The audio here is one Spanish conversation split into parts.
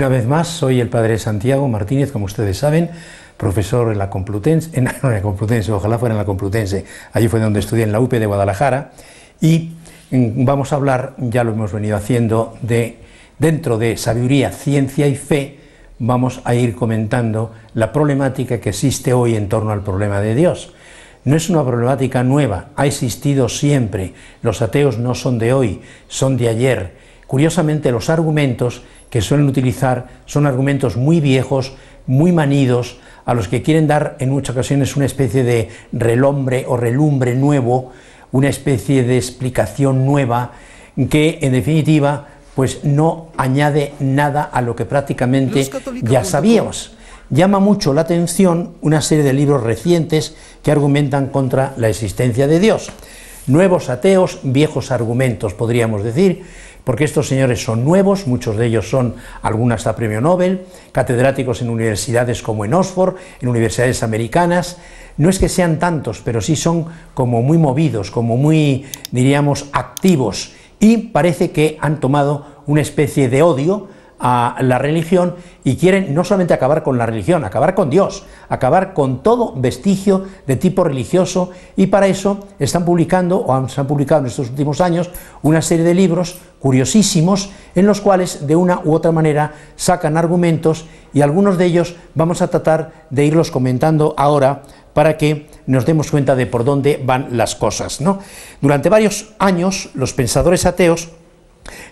Una vez más, soy el Padre Santiago Martínez, como ustedes saben, profesor en la Complutense, en, la Complutense, ojalá fuera en la Complutense, allí fue donde estudié en la UP de Guadalajara, y mm, vamos a hablar, ya lo hemos venido haciendo, de dentro de sabiduría, ciencia y fe, vamos a ir comentando la problemática que existe hoy en torno al problema de Dios. No es una problemática nueva, ha existido siempre. Los ateos no son de hoy, son de ayer, Curiosamente, los argumentos que suelen utilizar son argumentos muy viejos, muy manidos, a los que quieren dar en muchas ocasiones una especie de relombre o relumbre nuevo, una especie de explicación nueva, que en definitiva pues no añade nada a lo que prácticamente ya sabíamos. Llama mucho la atención una serie de libros recientes que argumentan contra la existencia de Dios. Nuevos ateos, viejos argumentos, podríamos decir, porque estos señores son nuevos, muchos de ellos son, algunos hasta premio Nobel, catedráticos en universidades como en Oxford, en universidades americanas. No es que sean tantos, pero sí son como muy movidos, como muy, diríamos, activos, y parece que han tomado una especie de odio a la religión y quieren no solamente acabar con la religión, acabar con Dios, acabar con todo vestigio de tipo religioso y para eso están publicando o se han publicado en estos últimos años una serie de libros curiosísimos en los cuales de una u otra manera sacan argumentos y algunos de ellos vamos a tratar de irlos comentando ahora para que nos demos cuenta de por dónde van las cosas. ¿no? Durante varios años los pensadores ateos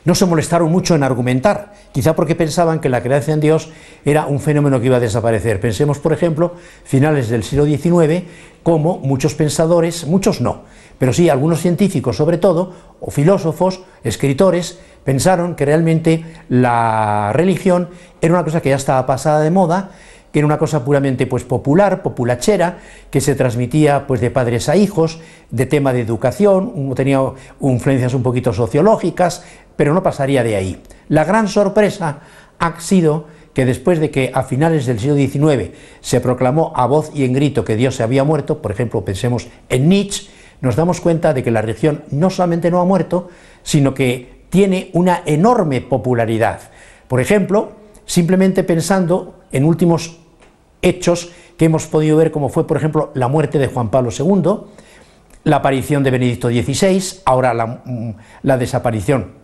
no se molestaron mucho en argumentar, quizá porque pensaban que la creencia en Dios era un fenómeno que iba a desaparecer. Pensemos, por ejemplo, finales del siglo XIX, como muchos pensadores, muchos no, pero sí algunos científicos sobre todo, o filósofos, escritores, pensaron que realmente la religión era una cosa que ya estaba pasada de moda, que era una cosa puramente pues popular, populachera, que se transmitía pues de padres a hijos, de tema de educación, tenía influencias un poquito sociológicas, pero no pasaría de ahí. La gran sorpresa ha sido que después de que a finales del siglo XIX se proclamó a voz y en grito que Dios se había muerto, por ejemplo, pensemos en Nietzsche, nos damos cuenta de que la religión no solamente no ha muerto, sino que tiene una enorme popularidad. Por ejemplo, simplemente pensando en últimos hechos que hemos podido ver, como fue, por ejemplo, la muerte de Juan Pablo II, la aparición de Benedicto XVI, ahora la, mm, la desaparición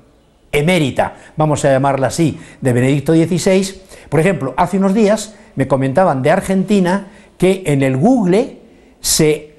emérita, vamos a llamarla así, de Benedicto XVI. Por ejemplo, hace unos días me comentaban de Argentina que en el Google se,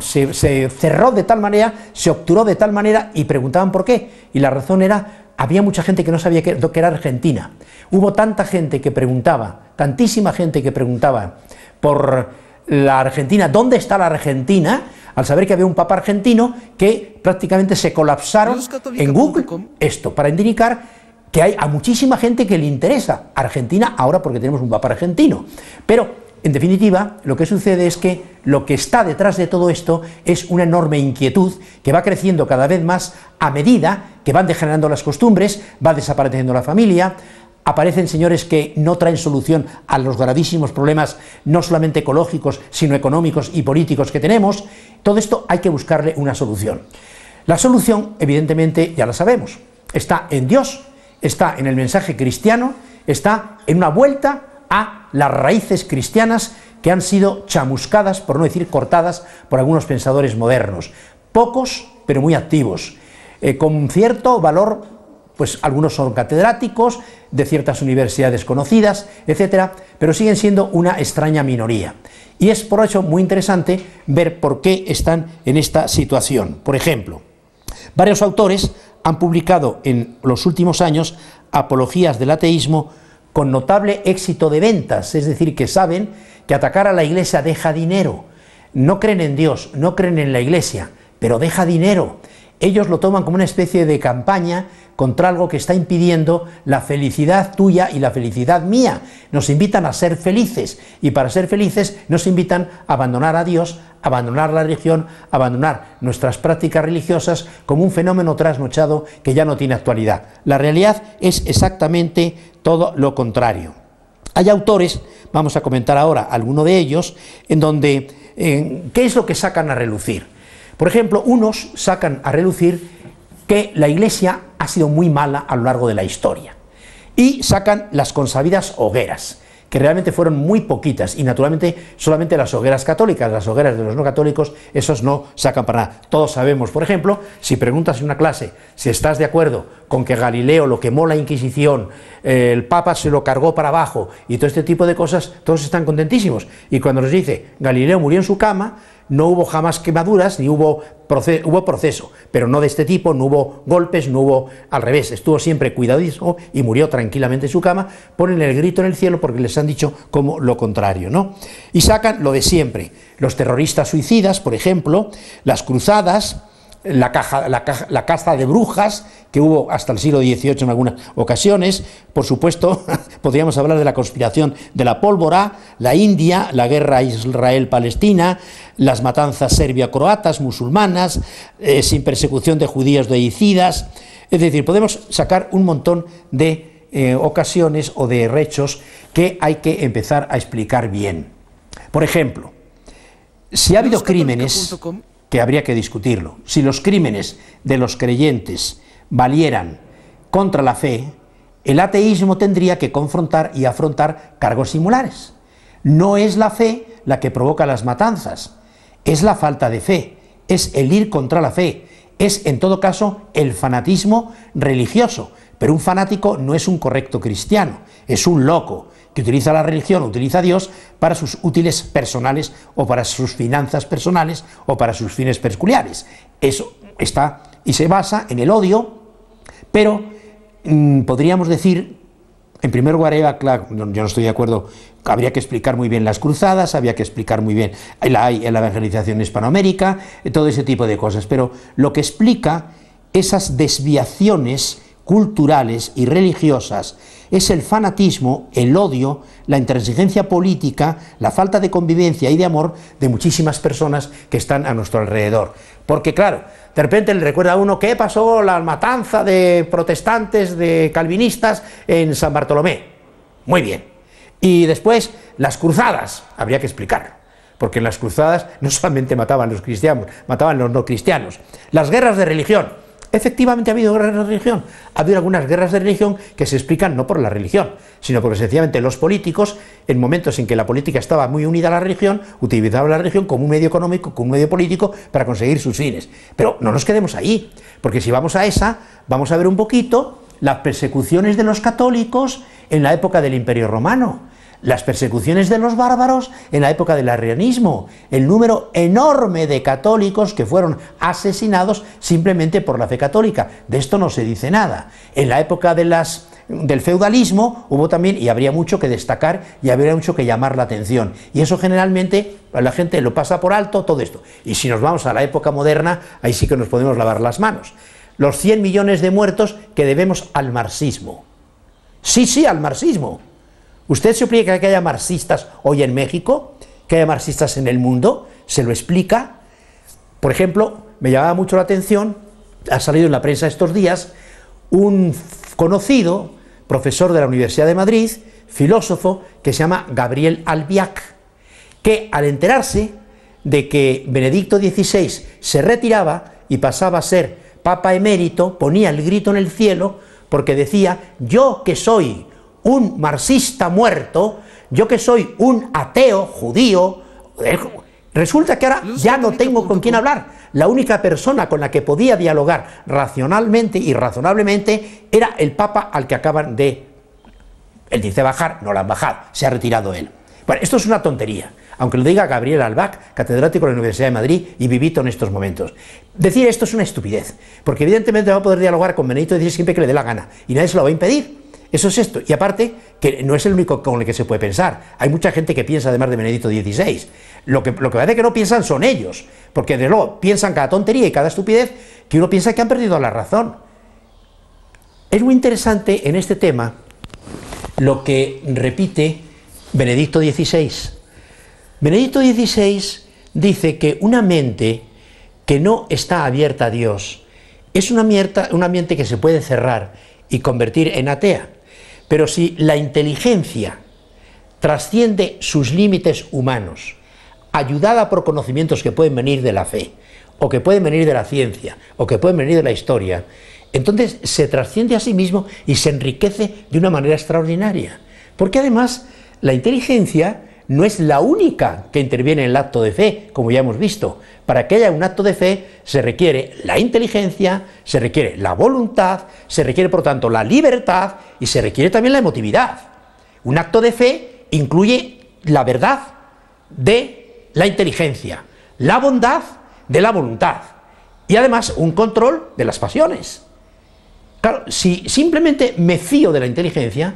cerró de tal manera, se obturó de tal manera y preguntaban por qué. Y la razón era había mucha gente que no sabía que, era Argentina. Hubo tanta gente que preguntaba, tantísima gente que preguntaba por la Argentina, ¿dónde está la Argentina? Al saber que había un papa argentino que prácticamente se colapsaron en Google. Esto para indicar que hay a muchísima gente que le interesa Argentina ahora porque tenemos un papa argentino. Pero, en definitiva, lo que sucede es que lo que está detrás de todo esto es una enorme inquietud que va creciendo cada vez más a medida que van degenerando las costumbres, va desapareciendo la familia, aparecen señores que no traen solución a los gravísimos problemas, no solamente ecológicos, sino económicos y políticos que tenemos, todo esto hay que buscarle una solución. La solución, evidentemente, ya la sabemos, está en Dios, está en el mensaje cristiano, está en una vuelta a las raíces cristianas que han sido chamuscadas, por no decir cortadas, por algunos pensadores modernos, pocos, pero muy activos, eh, con cierto valor pues algunos son catedráticos de ciertas universidades conocidas, etcétera, pero siguen siendo una extraña minoría. Y es por hecho, muy interesante ver por qué están en esta situación. Por ejemplo, varios autores han publicado en los últimos años apologías del ateísmo con notable éxito de ventas, es decir, que saben que atacar a la iglesia deja dinero. No creen en Dios, no creen en la iglesia, pero deja dinero ellos lo toman como una especie de campaña contra algo que está impidiendo la felicidad tuya y la felicidad mía. Nos invitan a ser felices y para ser felices nos invitan a abandonar a Dios, abandonar la religión, abandonar nuestras prácticas religiosas como un fenómeno trasnochado que ya no tiene actualidad. La realidad es exactamente todo lo contrario. Hay autores, vamos a comentar ahora alguno de ellos, en donde ¿qué es lo que sacan a relucir? Por ejemplo, unos sacan a relucir que la Iglesia ha sido muy mala a lo largo de la historia y sacan las consabidas hogueras que realmente fueron muy poquitas y naturalmente solamente las hogueras católicas, las hogueras de los no católicos, esos no sacan para nada. Todos sabemos, por ejemplo, si preguntas en una clase si estás de acuerdo con que Galileo lo quemó la Inquisición, eh, el Papa se lo cargó para abajo y todo este tipo de cosas, todos están contentísimos. Y cuando nos dice Galileo murió en su cama, no hubo jamás quemaduras, ni hubo, proceso, hubo proceso, pero no de este tipo, no hubo golpes, no hubo al revés, estuvo siempre cuidadísimo y murió tranquilamente en su cama, ponen el grito en el cielo porque les han dicho como lo contrario, ¿no? Y sacan lo de siempre, los terroristas suicidas, por ejemplo, las cruzadas, la, caja, la, caja, la, caza de brujas, que hubo hasta el siglo XVIII en algunas ocasiones, por supuesto, podríamos hablar de la conspiración de la pólvora, la India, la guerra Israel-Palestina, las matanzas serbia-croatas, musulmanas, eh, sin persecución de judíos deicidas, es decir, podemos sacar un montón de eh, ocasiones o de rechos que hay que empezar a explicar bien. Por ejemplo, si ha habido crímenes que habría que discutirlo. Si los crímenes de los creyentes valieran contra la fe, el ateísmo tendría que confrontar y afrontar cargos similares. No es la fe la que provoca las matanzas, es la falta de fe, es el ir contra la fe, es en todo caso el fanatismo religioso, pero un fanático no es un correcto cristiano, es un loco, que utiliza la religión, utiliza a Dios para sus útiles personales o para sus finanzas personales o para sus fines peculiares. Eso está y se basa en el odio, pero mm, podríamos decir, en primer lugar, yo no estoy de acuerdo, habría que explicar muy bien las cruzadas, había que explicar muy bien la, la evangelización hispanoamérica, eh, todo ese tipo de cosas, pero lo que explica esas desviaciones culturales y religiosas es el fanatismo, el odio, la intransigencia política, la falta de convivencia y de amor de muchísimas personas que están a nuestro alrededor. Porque claro, de repente le recuerda a uno qué pasó la matanza de protestantes, de calvinistas en San Bartolomé. Muy bien. Y después las cruzadas, habría que explicarlo porque en las cruzadas no solamente mataban los cristianos, mataban los no cristianos. Las guerras de religión, Efectivamente ha habido guerras de religión. Ha habido algunas guerras de religión que se explican no por la religión, sino porque sencillamente los políticos, en momentos en que la política estaba muy unida a la religión, utilizaban la religión como un medio económico, como un medio político para conseguir sus fines. Pero no nos quedemos ahí, porque si vamos a esa, vamos a ver un poquito las persecuciones de los católicos en la época del Imperio Romano las persecuciones de los bárbaros en la época del arrianismo, el número enorme de católicos que fueron asesinados simplemente por la fe católica. De esto no se dice nada. En la época del feudalismo hubo también, y habría mucho que destacar y habría mucho que llamar la atención. Y eso generalmente la gente lo pasa por alto, todo esto. Y si nos vamos a la época moderna, ahí sí que nos podemos lavar las manos. Los 100 millones de muertos que debemos al marxismo. Sí, sí, al marxismo. ¿Usted se explica que haya marxistas hoy en México? ¿Que haya marxistas en el mundo? ¿Se lo explica? Por ejemplo, me llamaba mucho la atención, ha salido en la prensa estos días, un conocido profesor de la Universidad de Madrid, filósofo, que se llama Gabriel Albiac, que al enterarse de que Benedicto XVI se retiraba y pasaba a ser Papa emérito, ponía el grito en el cielo porque decía, yo que soy un marxista muerto, yo que soy un ateo judío, eh, resulta que ahora ya no tengo con quién hablar. La única persona con la que podía dialogar racionalmente y razonablemente era el Papa al que acaban de... Él dice bajar, no lo han bajado, se ha retirado él. Bueno, esto es una tontería, aunque lo diga Gabriel Albach, catedrático de la Universidad de Madrid y vivito en estos momentos. Decir esto es una estupidez, porque evidentemente va a poder dialogar con y decir siempre que le dé la gana, y nadie se lo va a impedir. Eso es esto. Y aparte, que no es el único con el que se puede pensar. Hay mucha gente que piensa además de Benedicto XVI. Lo que, lo que parece que no piensan son ellos, porque desde luego piensan cada tontería y cada estupidez que uno piensa que han perdido la razón. Es muy interesante en este tema lo que repite Benedicto XVI. Benedicto XVI dice que una mente que no está abierta a Dios es una, mente que se puede cerrar y convertir en atea. Pero si la inteligencia trasciende sus límites humanos, ayudada por conocimientos que pueden venir de la fe, o que pueden venir de la ciencia, o que pueden venir de la historia, entonces se trasciende a sí mismo y se enriquece de una manera extraordinaria. Porque además la inteligencia no es la única que interviene en el acto de fe, como ya hemos visto. Para que haya un acto de fe se requiere la inteligencia, se requiere la voluntad, se requiere por tanto la libertad y se requiere también la emotividad. Un acto de fe incluye la verdad de la inteligencia, la bondad de la voluntad y además un control de las pasiones. Claro, si simplemente me fío de la inteligencia,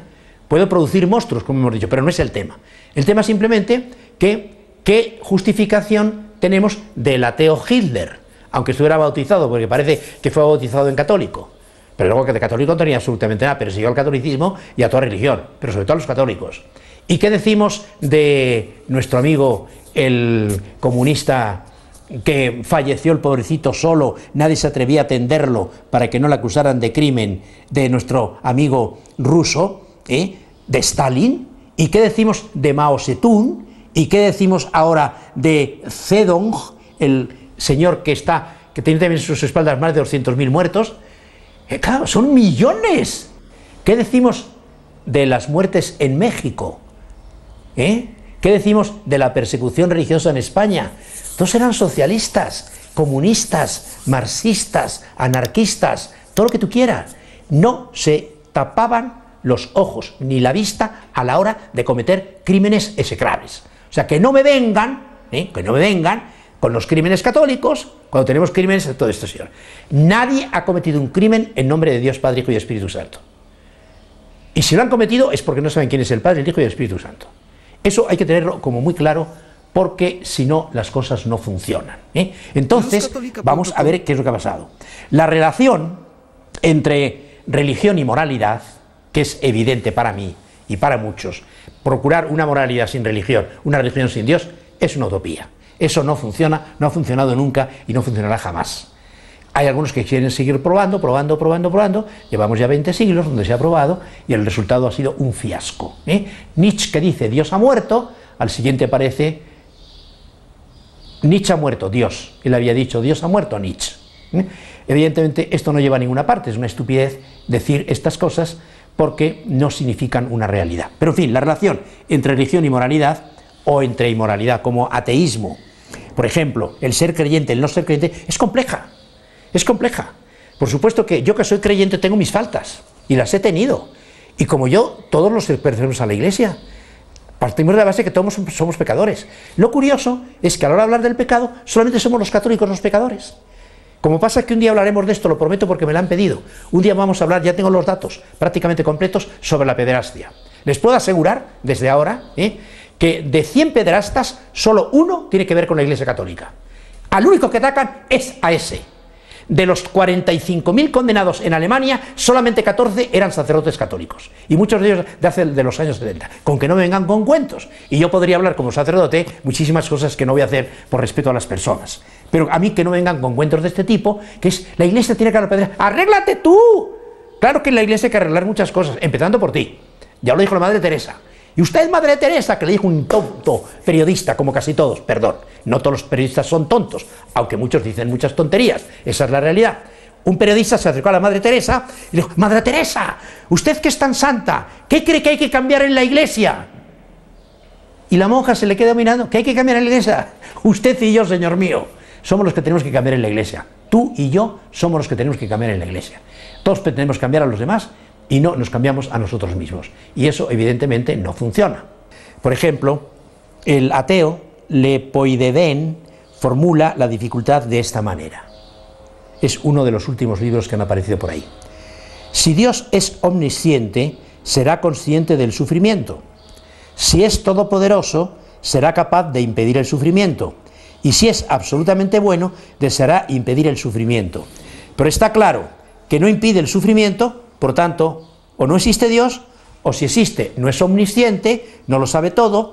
puedo producir monstruos, como hemos dicho, pero no es el tema. El tema simplemente que qué justificación tenemos del ateo Hitler, aunque estuviera bautizado, porque parece que fue bautizado en católico. Pero luego que de católico no tenía absolutamente nada, pero siguió al catolicismo y a toda religión, pero sobre todo a los católicos. ¿Y qué decimos de nuestro amigo el comunista que falleció el pobrecito solo, nadie se atrevía a atenderlo para que no le acusaran de crimen de nuestro amigo ruso, ¿eh? de Stalin? ¿Y qué decimos de Mao Zedong? ¿Y qué decimos ahora de Zedong, el señor que está, que tiene también en sus espaldas más de 200.000 muertos? Eh, claro, son millones. ¿Qué decimos de las muertes en México? ¿Eh? ¿Qué decimos de la persecución religiosa en España? Todos eran socialistas, comunistas, marxistas, anarquistas, todo lo que tú quieras. No se tapaban los ojos ni la vista a la hora de cometer crímenes execrables. O sea, que no me vengan, ¿eh? que no me vengan con los crímenes católicos, cuando tenemos crímenes de todo esto, Señor. Nadie ha cometido un crimen en nombre de Dios Padre, Hijo y Espíritu Santo. Y si lo han cometido es porque no saben quién es el Padre, el Hijo y el Espíritu Santo. Eso hay que tenerlo como muy claro porque si no las cosas no funcionan. ¿eh? Entonces, vamos a ver qué es lo que ha pasado. La relación entre religión y moralidad que es evidente para mí y para muchos, procurar una moralidad sin religión, una religión sin Dios, es una utopía. Eso no funciona, no ha funcionado nunca y no funcionará jamás. Hay algunos que quieren seguir probando, probando, probando, probando. Llevamos ya 20 siglos donde se ha probado y el resultado ha sido un fiasco. ¿eh? Nietzsche que dice Dios ha muerto, al siguiente parece Nietzsche ha muerto, Dios. Él había dicho Dios ha muerto, Nietzsche. ¿eh? Evidentemente esto no lleva a ninguna parte, es una estupidez decir estas cosas porque no significan una realidad. Pero en fin, la relación entre religión y moralidad, o entre inmoralidad, como ateísmo, por ejemplo, el ser creyente, el no ser creyente, es compleja, es compleja. Por supuesto que yo que soy creyente tengo mis faltas, y las he tenido, y como yo, todos los pertenecemos a la iglesia, partimos de la base que todos somos pecadores. Lo curioso es que a la hora de hablar del pecado, solamente somos los católicos los pecadores. Como pasa que un día hablaremos de esto, lo prometo porque me lo han pedido. Un día vamos a hablar, ya tengo los datos prácticamente completos sobre la pederastia. Les puedo asegurar, desde ahora, ¿eh? que de 100 pederastas, solo uno tiene que ver con la Iglesia Católica. Al único que atacan es a ese. De los 45.000 condenados en Alemania, solamente 14 eran sacerdotes católicos. Y muchos de ellos de hace de los años 70. Con que no me vengan con cuentos. Y yo podría hablar como sacerdote muchísimas cosas que no voy a hacer por respeto a las personas. Pero a mí que no vengan con cuentos de este tipo, que es la iglesia tiene que arreglar, arréglate tú. Claro que en la iglesia hay que arreglar muchas cosas, empezando por ti. Ya lo dijo la Madre Teresa. Y usted, Madre Teresa, que le dijo un tonto periodista, como casi todos, perdón, no todos los periodistas son tontos, aunque muchos dicen muchas tonterías, esa es la realidad. Un periodista se acercó a la Madre Teresa y le dijo, Madre Teresa, usted que es tan santa, ¿qué cree que hay que cambiar en la iglesia? Y la monja se le queda mirando, ¿qué hay que cambiar en la iglesia? Usted y yo, señor mío somos los que tenemos que cambiar en la iglesia. Tú y yo somos los que tenemos que cambiar en la iglesia. Todos pretendemos que cambiar a los demás y no nos cambiamos a nosotros mismos. Y eso evidentemente no funciona. Por ejemplo, el ateo Lepoidedén formula la dificultad de esta manera. Es uno de los últimos libros que han aparecido por ahí. Si Dios es omnisciente, será consciente del sufrimiento. Si es todopoderoso, será capaz de impedir el sufrimiento y si es absolutamente bueno, deseará impedir el sufrimiento. Pero está claro que no impide el sufrimiento, por tanto, o no existe Dios, o si existe, no es omnisciente, no lo sabe todo,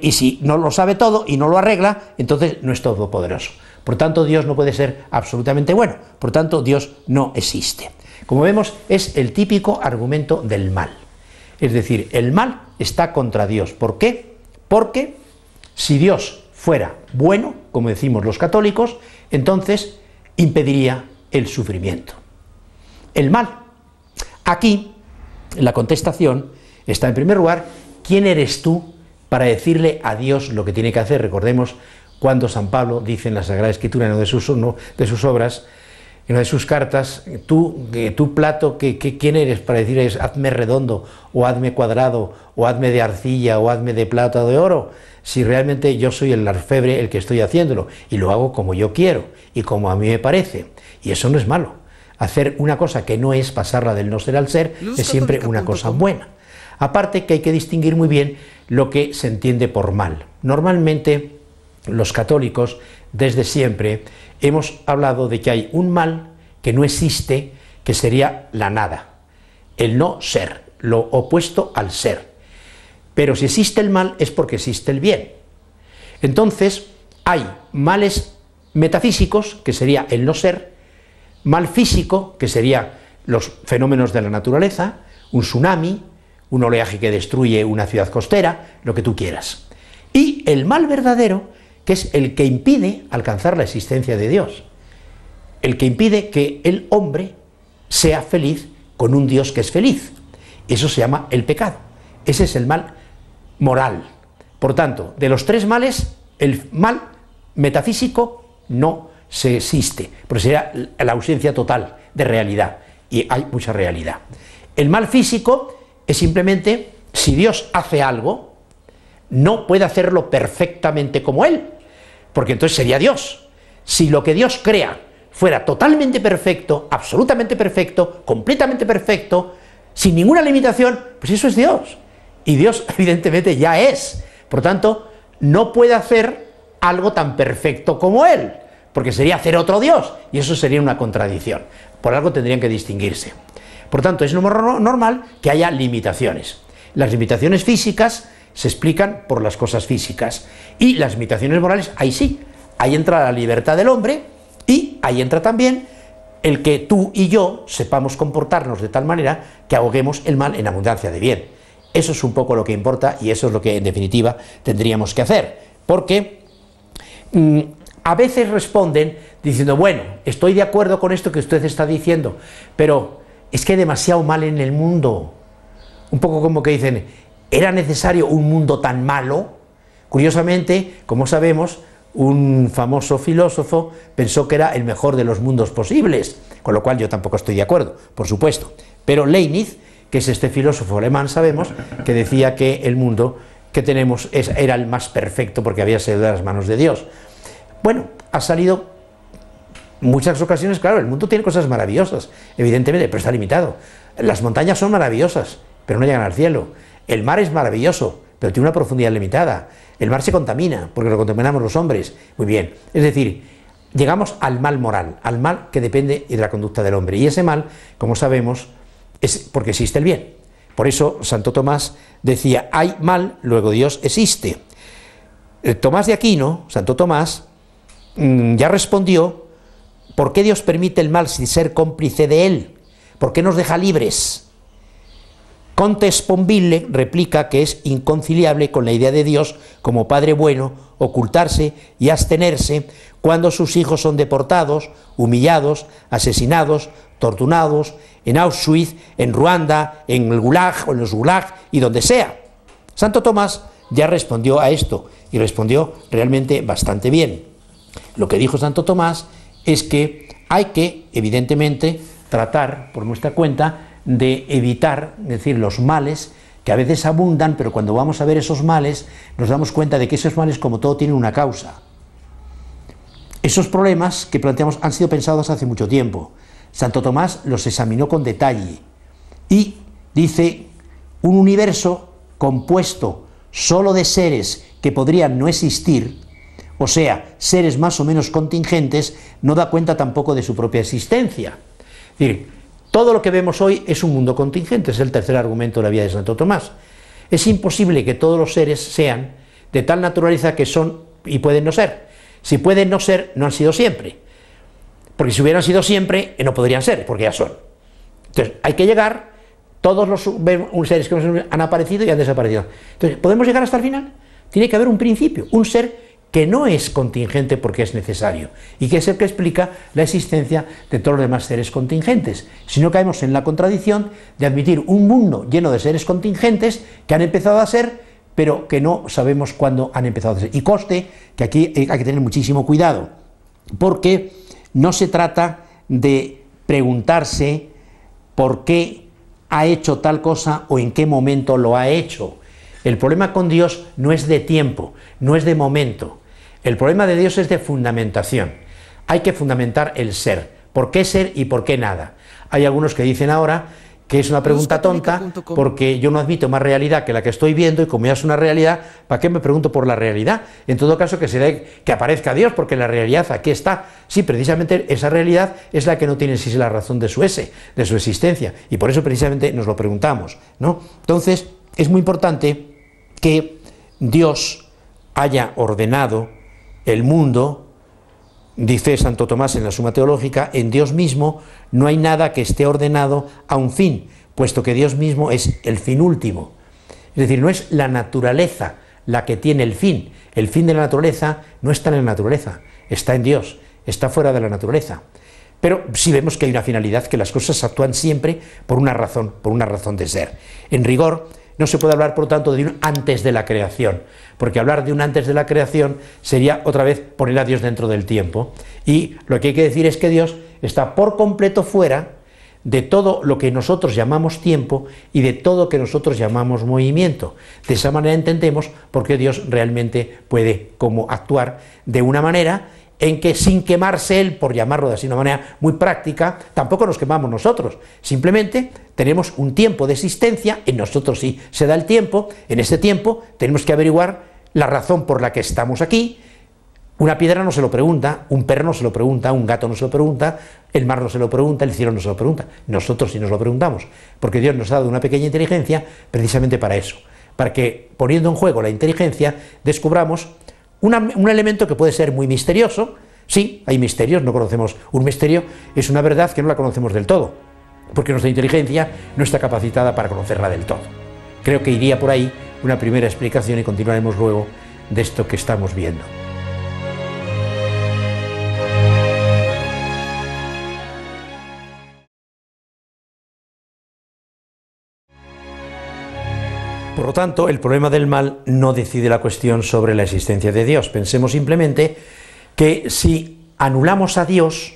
y si no lo sabe todo y no lo arregla, entonces no es todopoderoso. Por tanto, Dios no puede ser absolutamente bueno, por tanto, Dios no existe. Como vemos, es el típico argumento del mal. Es decir, el mal está contra Dios. ¿Por qué? Porque si Dios fuera bueno, como decimos los católicos, entonces impediría el sufrimiento. El mal. Aquí, la contestación está en primer lugar, ¿quién eres tú para decirle a Dios lo que tiene que hacer? Recordemos cuando San Pablo dice en la Sagrada Escritura, en una de sus, de sus obras, en una de sus cartas, tú, eh, plato, ¿quién eres para decir hazme redondo, o hazme cuadrado, o hazme de arcilla, o hazme de plata o de oro? si realmente yo soy el alfebre el que estoy haciéndolo y lo hago como yo quiero y como a mí me parece. Y eso no es malo. Hacer una cosa que no es pasarla del no ser al ser es siempre una cosa buena. Aparte que hay que distinguir muy bien lo que se entiende por mal. Normalmente los católicos desde siempre hemos hablado de que hay un mal que no existe, que sería la nada, el no ser, lo opuesto al ser. Pero si existe el mal es porque existe el bien. Entonces, hay males metafísicos, que sería el no ser, mal físico, que sería los fenómenos de la naturaleza, un tsunami, un oleaje que destruye una ciudad costera, lo que tú quieras. Y el mal verdadero, que es el que impide alcanzar la existencia de Dios, el que impide que el hombre sea feliz con un Dios que es feliz. Eso se llama el pecado. Ese es el mal moral. Por tanto, de los tres males, el mal metafísico no se existe, porque sería la ausencia total de realidad, y hay mucha realidad. El mal físico es simplemente si Dios hace algo, no puede hacerlo perfectamente como Él, porque entonces sería Dios. Si lo que Dios crea fuera totalmente perfecto, absolutamente perfecto, completamente perfecto, sin ninguna limitación, pues eso es Dios. Y Dios evidentemente ya es. Por tanto, no puede hacer algo tan perfecto como Él, porque sería hacer otro Dios, y eso sería una contradicción. Por algo tendrían que distinguirse. Por tanto, es normal que haya limitaciones. Las limitaciones físicas se explican por las cosas físicas, y las limitaciones morales, ahí sí, ahí entra la libertad del hombre, y ahí entra también el que tú y yo sepamos comportarnos de tal manera que ahoguemos el mal en abundancia de bien. Eso es un poco lo que importa y eso es lo que en definitiva tendríamos que hacer, porque mm, a veces responden diciendo, bueno, estoy de acuerdo con esto que usted está diciendo, pero es que hay demasiado mal en el mundo. Un poco como que dicen, ¿era necesario un mundo tan malo? Curiosamente, como sabemos, un famoso filósofo pensó que era el mejor de los mundos posibles, con lo cual yo tampoco estoy de acuerdo, por supuesto. Pero Leibniz que es este filósofo alemán, sabemos, que decía que el mundo que tenemos era el más perfecto porque había salido de las manos de Dios. Bueno, ha salido muchas ocasiones, claro, el mundo tiene cosas maravillosas, evidentemente, pero está limitado. Las montañas son maravillosas, pero no llegan al cielo. El mar es maravilloso, pero tiene una profundidad limitada. El mar se contamina, porque lo contaminamos los hombres. Muy bien, es decir, llegamos al mal moral, al mal que depende de la conducta del hombre. Y ese mal, como sabemos, porque existe el bien. Por eso Santo Tomás decía, hay mal, luego Dios existe. Eh, Tomás de Aquino, Santo Tomás, mm, ya respondió, ¿por qué Dios permite el mal sin ser cómplice de él? ¿Por qué nos deja libres? Contes replica que es inconciliable con la idea de Dios como Padre bueno ocultarse y abstenerse cuando sus hijos son deportados, humillados, asesinados, torturados en Auschwitz, en Ruanda, en el Gulag o en los Gulag y donde sea. Santo Tomás ya respondió a esto y respondió realmente bastante bien. Lo que dijo Santo Tomás es que hay que, evidentemente, tratar por nuestra cuenta de evitar, decir, los males que a veces abundan, pero cuando vamos a ver esos males nos damos cuenta de que esos males, como todo, tienen una causa. Esos problemas que planteamos han sido pensados hace mucho tiempo. Santo Tomás los examinó con detalle y dice un universo compuesto solo de seres que podrían no existir, o sea, seres más o menos contingentes, no da cuenta tampoco de su propia existencia. Es decir, todo lo que vemos hoy es un mundo contingente, es el tercer argumento de la vida de Santo Tomás. Es imposible que todos los seres sean de tal naturaleza que son y pueden no ser. Si pueden no ser, no han sido siempre. Porque si hubieran sido siempre, eh, no podrían ser, porque ya son. Entonces, hay que llegar, todos los seres que han aparecido y han desaparecido. Entonces, ¿podemos llegar hasta el final? Tiene que haber un principio, un ser que no es contingente porque es necesario, y que es el que explica la existencia de todos los demás seres contingentes. Si no caemos en la contradicción de admitir un mundo lleno de seres contingentes que han empezado a ser, pero que no sabemos cuándo han empezado a ser. Y coste que aquí eh, hay que tener muchísimo cuidado, porque no se trata de preguntarse por qué ha hecho tal cosa o en qué momento lo ha hecho. El problema con Dios no es de tiempo, no es de momento. El problema de Dios es de fundamentación. Hay que fundamentar el ser. ¿Por qué ser y por qué nada? Hay algunos que dicen ahora que es una pregunta tonta porque yo no admito más realidad que la que estoy viendo y como ya es una realidad, ¿para qué me pregunto por la realidad? En todo caso, que, se dé, que aparezca Dios porque la realidad aquí está. Sí, precisamente esa realidad es la que no tiene si es la razón de su ese, de su existencia. Y por eso precisamente nos lo preguntamos. ¿no? Entonces, es muy importante que Dios haya ordenado el mundo Dice Santo Tomás en la Suma Teológica, en Dios mismo no hay nada que esté ordenado a un fin, puesto que Dios mismo es el fin último. Es decir, no es la naturaleza la que tiene el fin. El fin de la naturaleza no está en la naturaleza, está en Dios, está fuera de la naturaleza. Pero sí vemos que hay una finalidad, que las cosas actúan siempre por una razón, por una razón de ser. En rigor, no se puede hablar, por tanto, de un antes de la creación, porque hablar de un antes de la creación sería otra vez poner a Dios dentro del tiempo. Y lo que hay que decir es que Dios está por completo fuera de todo lo que nosotros llamamos tiempo y de todo lo que nosotros llamamos movimiento. De esa manera entendemos por qué Dios realmente puede como actuar de una manera en que sin quemarse él, por llamarlo de así una manera muy práctica, tampoco nos quemamos nosotros. Simplemente tenemos un tiempo de existencia, en nosotros sí se da el tiempo, en ese tiempo tenemos que averiguar la razón por la que estamos aquí. Una piedra no se lo pregunta, un perro no se lo pregunta, un gato no se lo pregunta, el mar no se lo pregunta, el cielo no se lo pregunta. Nosotros sí nos lo preguntamos, porque Dios nos ha dado una pequeña inteligencia precisamente para eso, para que poniendo en juego la inteligencia descubramos un elemento que puede ser muy misterioso, sí, hay misterios, no conocemos un misterio, es una verdad que no la conocemos del todo, porque nuestra inteligencia no está capacitada para conocerla del todo. Creo que iría por ahí una primera explicación y continuaremos luego de esto que estamos viendo. Por lo tanto, el problema del mal no decide la cuestión sobre la existencia de Dios. Pensemos simplemente que si anulamos a Dios,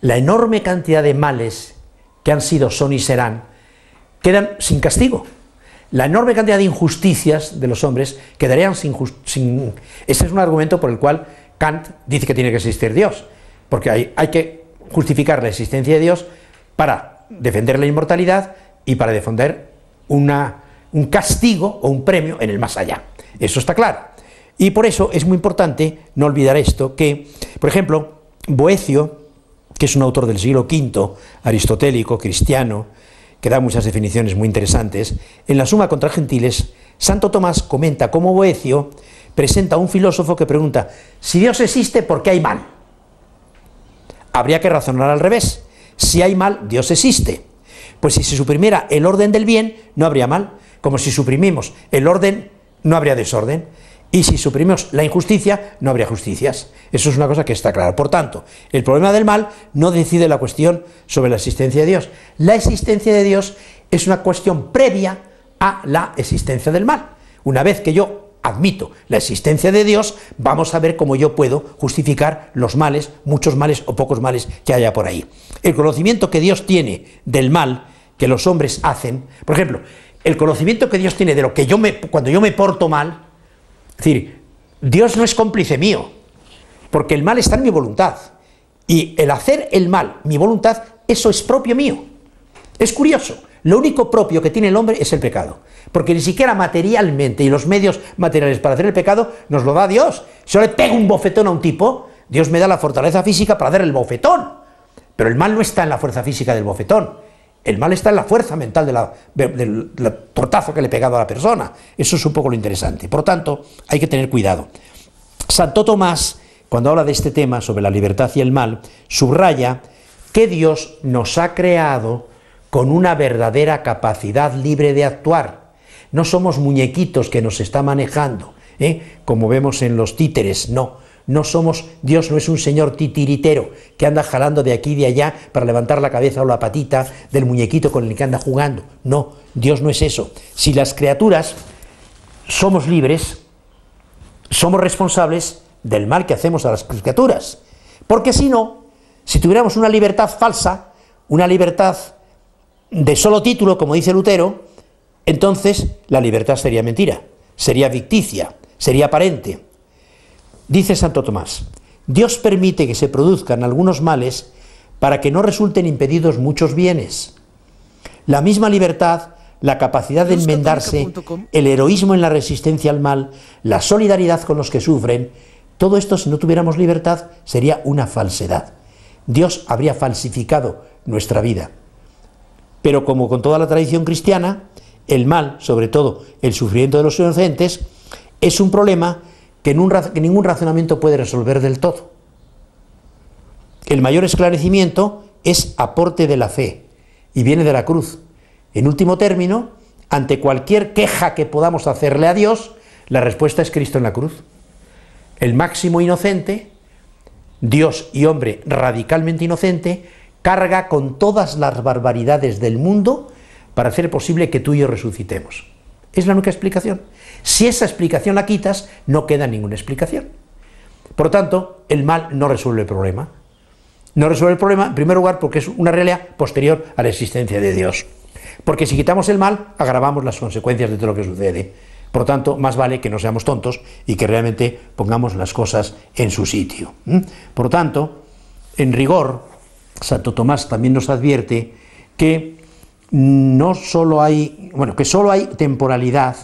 la enorme cantidad de males que han sido, son y serán, quedan sin castigo. La enorme cantidad de injusticias de los hombres quedarían sin... ese es un argumento por el cual Kant dice que tiene que existir Dios, porque hay que justificar la existencia de Dios para defender la inmortalidad y para defender una un castigo o un premio en el más allá. Eso está claro. Y por eso es muy importante no olvidar esto, que, por ejemplo, Boecio, que es un autor del siglo V, aristotélico, cristiano, que da muchas definiciones muy interesantes, en la Suma contra Gentiles, Santo Tomás comenta cómo Boecio presenta a un filósofo que pregunta, si Dios existe, ¿por qué hay mal? Habría que razonar al revés. Si hay mal, Dios existe. Pues si se suprimiera el orden del bien, no habría mal como si suprimimos el orden, no habría desorden. Y si suprimimos la injusticia, no habría justicias. Eso es una cosa que está clara. Por tanto, el problema del mal no decide la cuestión sobre la existencia de Dios. La existencia de Dios es una cuestión previa a la existencia del mal. Una vez que yo admito la existencia de Dios, vamos a ver cómo yo puedo justificar los males, muchos males o pocos males que haya por ahí. El conocimiento que Dios tiene del mal que los hombres hacen, por ejemplo, el conocimiento que Dios tiene de lo que yo me, cuando yo me porto mal, es decir, Dios no es cómplice mío, porque el mal está en mi voluntad. Y el hacer el mal, mi voluntad, eso es propio mío. Es curioso. Lo único propio que tiene el hombre es el pecado. Porque ni siquiera materialmente y los medios materiales para hacer el pecado nos lo da Dios. Si yo le pego un bofetón a un tipo, Dios me da la fortaleza física para dar el bofetón. Pero el mal no está en la fuerza física del bofetón. El mal está en la fuerza mental del, portazo que le he pegado a la persona. Eso es un poco lo interesante. Por tanto, hay que tener cuidado. Santo Tomás, cuando habla de este tema sobre la libertad y el mal, subraya que Dios nos ha creado con una verdadera capacidad libre de actuar. No somos muñequitos que nos está manejando, ¿eh? como vemos en los títeres, no no somos, Dios no es un señor titiritero que anda jalando de aquí y de allá para levantar la cabeza o la patita del muñequito con el que anda jugando. No, Dios no es eso. Si las criaturas somos libres, somos responsables del mal que hacemos a las criaturas. Porque si no, si tuviéramos una libertad falsa, una libertad de solo título, como dice Lutero, entonces la libertad sería mentira, sería ficticia, sería aparente. Dice Santo Tomás, Dios permite que se produzcan algunos males para que no resulten impedidos muchos bienes. La misma libertad, la capacidad de enmendarse, el heroísmo en la resistencia al mal, la solidaridad con los que sufren, todo esto si no tuviéramos libertad sería una falsedad. Dios habría falsificado nuestra vida. Pero como con toda la tradición cristiana, el mal, sobre todo el sufrimiento de los inocentes, es un problema que, ningún razonamiento puede resolver del todo. El mayor esclarecimiento es aporte de la fe y viene de la cruz. En último término, ante cualquier queja que podamos hacerle a Dios, la respuesta es Cristo en la cruz. El máximo inocente, Dios y hombre radicalmente inocente, carga con todas las barbaridades del mundo para hacer posible que tú y yo resucitemos. Es la única explicación. Si esa explicación la quitas, no queda ninguna explicación. Por lo tanto, el mal no resuelve el problema. No resuelve el problema, en primer lugar, porque es una realidad posterior a la existencia de Dios. Porque si quitamos el mal, agravamos las consecuencias de todo lo que sucede. Por lo tanto, más vale que no seamos tontos y que realmente pongamos las cosas en su sitio. Por lo tanto, en rigor, Santo Tomás también nos advierte que no solo hay, bueno, que solo hay temporalidad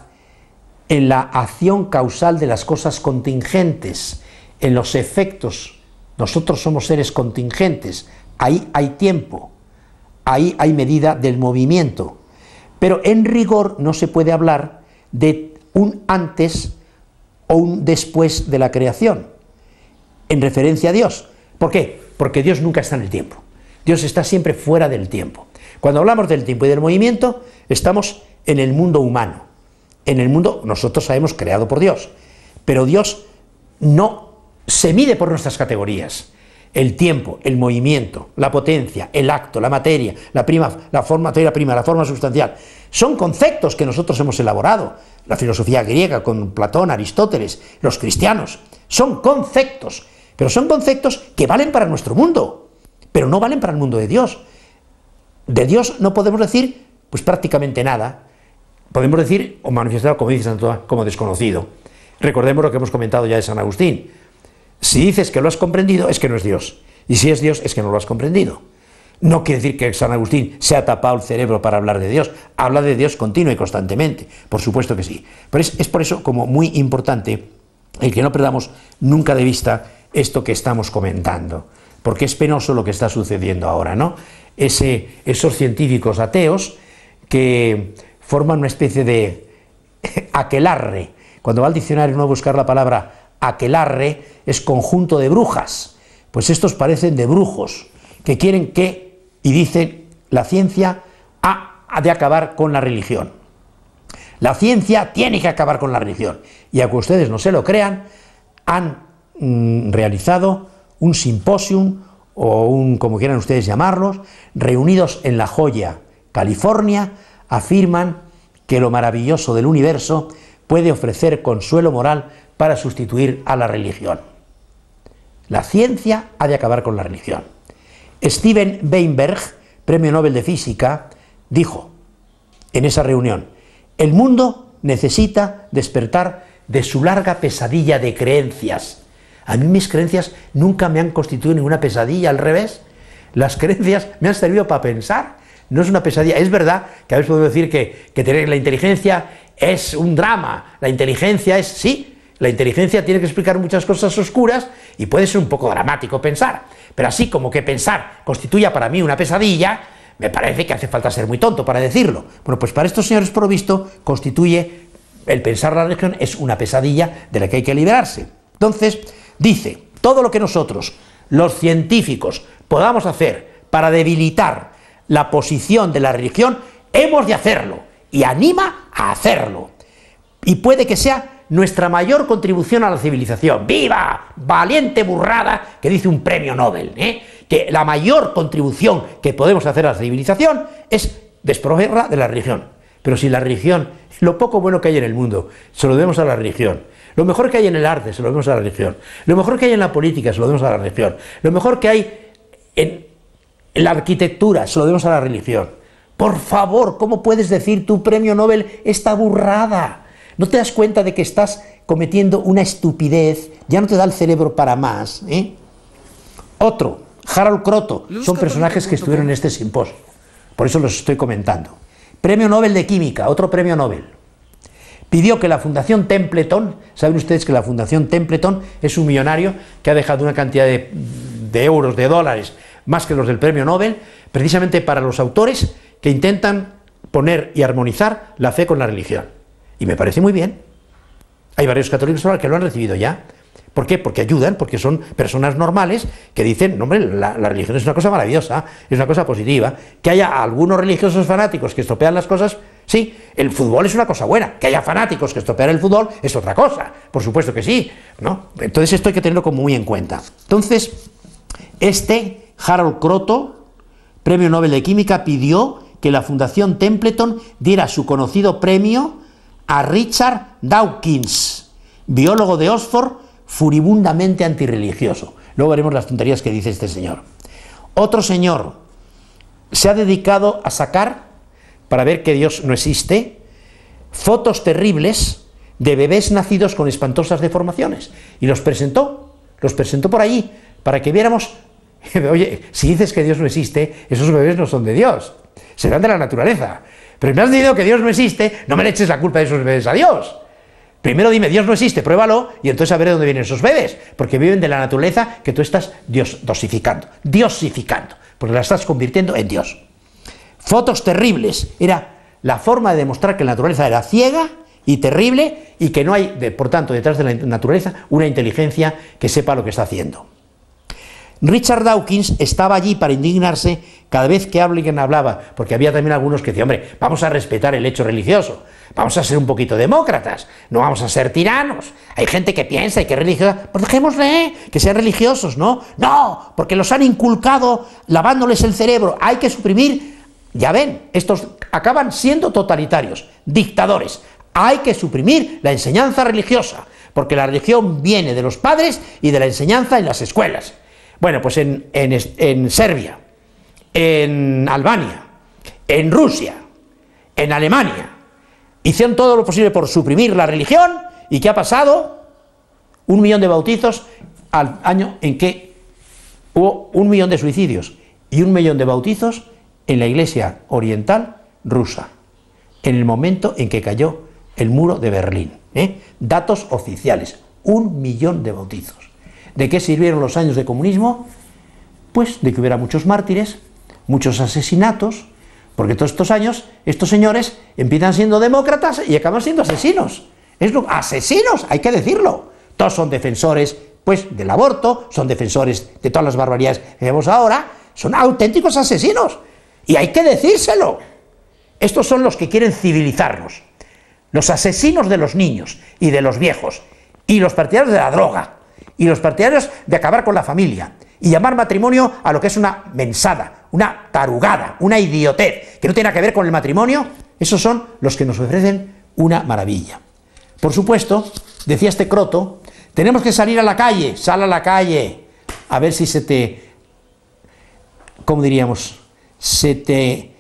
en la acción causal de las cosas contingentes, en los efectos. Nosotros somos seres contingentes, ahí hay tiempo, ahí hay medida del movimiento. Pero en rigor no se puede hablar de un antes o un después de la creación, en referencia a Dios. ¿Por qué? Porque Dios nunca está en el tiempo. Dios está siempre fuera del tiempo. Cuando hablamos del tiempo y del movimiento, estamos en el mundo humano, en el mundo nosotros sabemos creado por Dios, pero Dios no se mide por nuestras categorías. El tiempo, el movimiento, la potencia, el acto, la materia, la prima, la forma la prima, la forma sustancial, son conceptos que nosotros hemos elaborado. La filosofía griega con Platón, Aristóteles, los cristianos, son conceptos, pero son conceptos que valen para nuestro mundo, pero no valen para el mundo de Dios de Dios no podemos decir pues prácticamente nada. Podemos decir, o manifestar, como dice Santo Tomás, como desconocido. Recordemos lo que hemos comentado ya de San Agustín. Si dices que lo has comprendido, es que no es Dios. Y si es Dios, es que no lo has comprendido. No quiere decir que San Agustín se ha tapado el cerebro para hablar de Dios. Habla de Dios continua y constantemente. Por supuesto que sí. Pero es, es por eso como muy importante el que no perdamos nunca de vista esto que estamos comentando. Porque es penoso lo que está sucediendo ahora, ¿no? esos científicos ateos que forman una especie de aquelarre. Cuando va al diccionario uno a buscar la palabra aquelarre, es conjunto de brujas. Pues estos parecen de brujos, que quieren que, y dicen, la ciencia ah, ha, de acabar con la religión. La ciencia tiene que acabar con la religión. Y aunque ustedes no se lo crean, han mm, realizado un simposium o un, como quieran ustedes llamarlos, reunidos en La Joya, California, afirman que lo maravilloso del universo puede ofrecer consuelo moral para sustituir a la religión. La ciencia ha de acabar con la religión. Steven Weinberg, premio Nobel de Física, dijo en esa reunión, el mundo necesita despertar de su larga pesadilla de creencias a mí mis creencias nunca me han constituido ninguna pesadilla, al revés. Las creencias me han servido para pensar, no es una pesadilla. Es verdad que habéis podido decir que, que tener la inteligencia es un drama, la inteligencia es, sí, la inteligencia tiene que explicar muchas cosas oscuras y puede ser un poco dramático pensar, pero así como que pensar constituya para mí una pesadilla, me parece que hace falta ser muy tonto para decirlo. Bueno, pues para estos señores provisto constituye el pensar la religión es una pesadilla de la que hay que liberarse. Entonces, dice, todo lo que nosotros, los científicos, podamos hacer para debilitar la posición de la religión, hemos de hacerlo y anima a hacerlo. Y puede que sea nuestra mayor contribución a la civilización. ¡Viva! Valiente burrada que dice un premio Nobel. ¿eh? Que la mayor contribución que podemos hacer a la civilización es desproverla de la religión. Pero si la religión, lo poco bueno que hay en el mundo, se lo debemos a la religión. Lo mejor que hay en el arte se lo vemos a la religión. Lo mejor que hay en la política se lo vemos a la religión. Lo mejor que hay en, la arquitectura se lo vemos a la religión. Por favor, ¿cómo puedes decir tu premio Nobel está burrada? ¿No te das cuenta de que estás cometiendo una estupidez? Ya no te da el cerebro para más. ¿eh? Otro, Harold Croto, son personajes que estuvieron en este simposio. Por eso los estoy comentando. Premio Nobel de Química, otro premio Nobel pidió que la Fundación Templeton, saben ustedes que la Fundación Templeton es un millonario que ha dejado una cantidad de, euros, de dólares, más que los del premio Nobel, precisamente para los autores que intentan poner y armonizar la fe con la religión. Y me parece muy bien. Hay varios católicos que lo han recibido ya. ¿Por qué? Porque ayudan, porque son personas normales que dicen, no, hombre, la, religión es una cosa maravillosa, es una cosa positiva. Que haya algunos religiosos fanáticos que estropean las cosas, Sí, el fútbol es una cosa buena, que haya fanáticos que estropean el fútbol es otra cosa, por supuesto que sí, ¿no? Entonces esto hay que tenerlo como muy en cuenta. Entonces, este Harold Croto, Premio Nobel de Química, pidió que la Fundación Templeton diera su conocido premio a Richard Dawkins, biólogo de Oxford, furibundamente antirreligioso. Luego veremos las tonterías que dice este señor. Otro señor se ha dedicado a sacar para ver que Dios no existe, fotos terribles de bebés nacidos con espantosas deformaciones. Y los presentó, los presentó por allí, para que viéramos, oye, si dices que Dios no existe, esos bebés no son de Dios, serán de la naturaleza. Pero me has dicho que Dios no existe, no me le eches la culpa de esos bebés a Dios. Primero dime, Dios no existe, pruébalo, y entonces a ver de dónde vienen esos bebés, porque viven de la naturaleza que tú estás dios dosificando, diosificando, porque la estás convirtiendo en Dios. Fotos terribles. Era la forma de demostrar que la naturaleza era ciega y terrible y que no hay, por tanto, detrás de la naturaleza una inteligencia que sepa lo que está haciendo. Richard Dawkins estaba allí para indignarse cada vez que alguien hablaba, porque había también algunos que decían, hombre, vamos a respetar el hecho religioso, vamos a ser un poquito demócratas, no vamos a ser tiranos. Hay gente que piensa y que es religiosa, pues dejémosle que sean religiosos, ¿no? No, porque los han inculcado lavándoles el cerebro, hay que suprimir ya ven, estos acaban siendo totalitarios, dictadores. Hay que suprimir la enseñanza religiosa, porque la religión viene de los padres y de la enseñanza en las escuelas. Bueno, pues en, Serbia, en Albania, en Rusia, en Alemania, hicieron todo lo posible por suprimir la religión y ¿qué ha pasado? Un millón de bautizos al año en que hubo un millón de suicidios y un millón de bautizos en la iglesia oriental rusa, en el momento en que cayó el muro de Berlín. ¿eh? Datos oficiales, un millón de bautizos. ¿De qué sirvieron los años de comunismo? Pues de que hubiera muchos mártires, muchos asesinatos, porque todos estos años estos señores empiezan siendo demócratas y acaban siendo asesinos. Es asesinos, hay que decirlo. Todos son defensores pues del aborto, son defensores de todas las barbaridades que vemos ahora, son auténticos asesinos. Y hay que decírselo. Estos son los que quieren civilizarnos, los asesinos de los niños y de los viejos, y los partidarios de la droga, y los partidarios de acabar con la familia, y llamar matrimonio a lo que es una mensada, una tarugada, una idiotez, que no tiene que ver con el matrimonio, esos son los que nos ofrecen una maravilla. Por supuesto, decía este croto, tenemos que salir a la calle, sal a la calle, a ver si se te, ¿cómo diríamos? se te,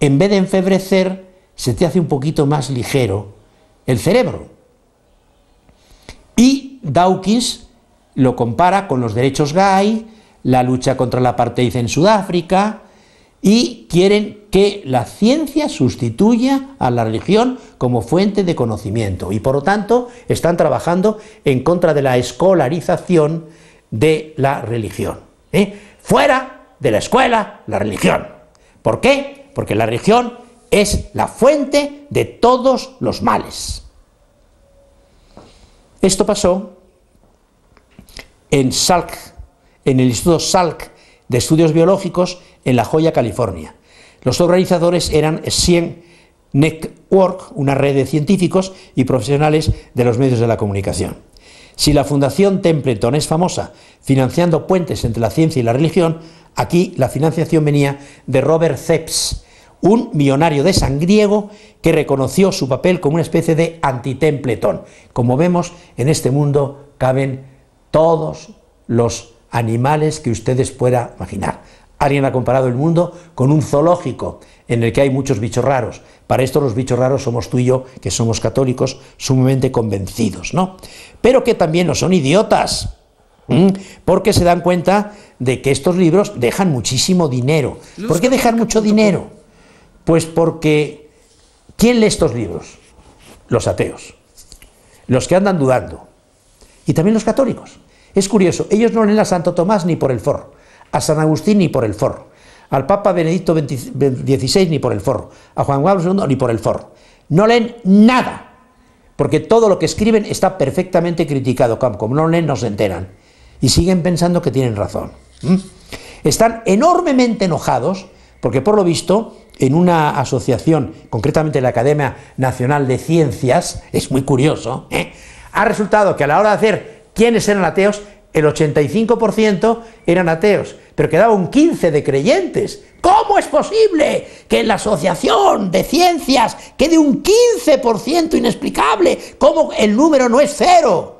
en vez de enfebrecer, se te hace un poquito más ligero el cerebro. Y Dawkins lo compara con los derechos gay, la lucha contra la apartheid en Sudáfrica, y quieren que la ciencia sustituya a la religión como fuente de conocimiento. Y por lo tanto están trabajando en contra de la escolarización de la religión. ¿eh? Fuera de la escuela la religión. ¿Por qué? Porque la religión es la fuente de todos los males. Esto pasó en Salk, en el Instituto Salk de Estudios Biológicos en La Joya, California. Los organizadores eran 100 Network, una red de científicos y profesionales de los medios de la comunicación. Si la Fundación Templeton es famosa financiando puentes entre la ciencia y la religión, Aquí la financiación venía de Robert Zepps, un millonario de San Griego que reconoció su papel como una especie de antitempletón. Como vemos, en este mundo caben todos los animales que ustedes puedan imaginar. Alguien ha comparado el mundo con un zoológico en el que hay muchos bichos raros. Para esto los bichos raros somos tú y yo, que somos católicos, sumamente convencidos, ¿no? Pero que también no son idiotas porque se dan cuenta de que estos libros dejan muchísimo dinero. ¿Por qué dejan mucho dinero? Pues porque ¿quién lee estos libros? Los ateos, los que andan dudando, y también los católicos. Es curioso, ellos no leen a Santo Tomás ni por el forro, a San Agustín ni por el forro, al Papa Benedicto XVI ni por el forro, a Juan Pablo II ni por el forro. No leen nada, porque todo lo que escriben está perfectamente criticado, como no leen no se enteran y siguen pensando que tienen razón. Están enormemente enojados porque por lo visto en una asociación, concretamente la Academia Nacional de Ciencias, es muy curioso, ¿eh? ha resultado que a la hora de hacer quiénes eran ateos, el 85% eran ateos, pero quedaba un 15% de creyentes. ¿Cómo es posible que en la Asociación de Ciencias quede un 15% inexplicable? ¿Cómo el número no es cero?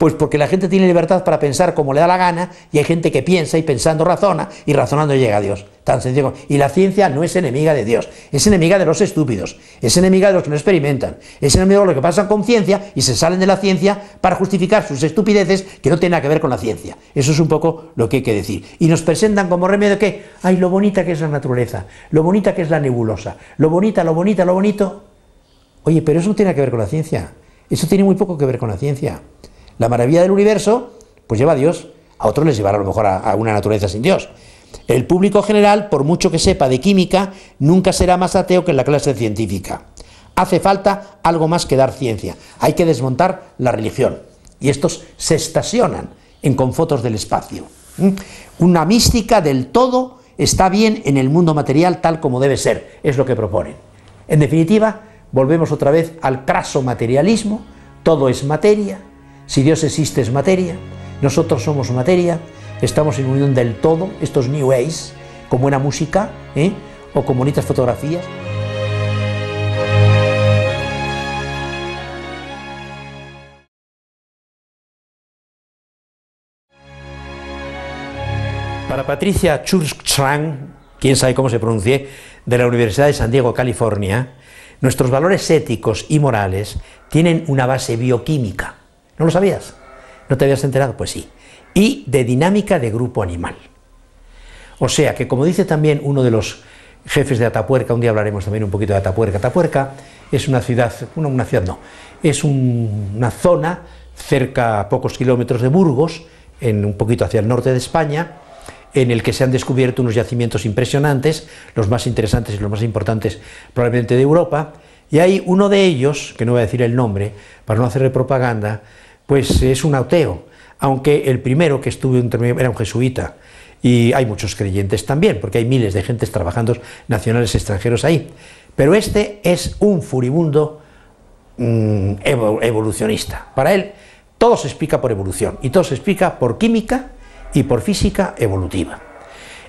Pues porque la gente tiene libertad para pensar como le da la gana y hay gente que piensa y pensando razona y razonando llega a Dios. Tan sencillo. Y la ciencia no es enemiga de Dios, es enemiga de los estúpidos, es enemiga de los que no experimentan, es enemiga de los que pasan con ciencia y se salen de la ciencia para justificar sus estupideces que no tienen nada que ver con la ciencia. Eso es un poco lo que hay que decir. Y nos presentan como remedio que, ay, lo bonita que es la naturaleza, lo bonita que es la nebulosa, lo bonita, lo bonita, lo bonito. Oye, pero eso no tiene que ver con la ciencia. Eso tiene muy poco que ver con la ciencia la maravilla del universo, pues lleva a Dios. A otros les llevará a lo mejor a, una naturaleza sin Dios. El público general, por mucho que sepa de química, nunca será más ateo que en la clase científica. Hace falta algo más que dar ciencia. Hay que desmontar la religión. Y estos se estacionan en con fotos del espacio. ¿Mm? Una mística del todo está bien en el mundo material tal como debe ser, es lo que proponen. En definitiva, volvemos otra vez al craso materialismo, todo es materia, si Dios existe es materia, nosotros somos materia, estamos en unión del todo, estos New Age, con buena música ¿eh? o con bonitas fotografías. Para Patricia Churchrang, quién sabe cómo se pronuncie, de la Universidad de San Diego, California, nuestros valores éticos y morales tienen una base bioquímica. ¿No lo sabías? ¿No te habías enterado? Pues sí. Y de dinámica de grupo animal. O sea que, como dice también uno de los jefes de Atapuerca, un día hablaremos también un poquito de Atapuerca. Atapuerca es una ciudad, una, una ciudad no, es una zona cerca a pocos kilómetros de Burgos, en, un poquito hacia el norte de España, en el que se han descubierto unos yacimientos impresionantes, los más interesantes y los más importantes probablemente de Europa, y hay uno de ellos, que no voy a decir el nombre, para no hacerle propaganda, pues es un ateo, aunque el primero que estuvo entre era un jesuita. Y hay muchos creyentes también, porque hay miles de gentes trabajando, nacionales extranjeros ahí. Pero este es un furibundo mm, evolucionista. Para él, todo se explica por evolución y todo se explica por química y por física evolutiva.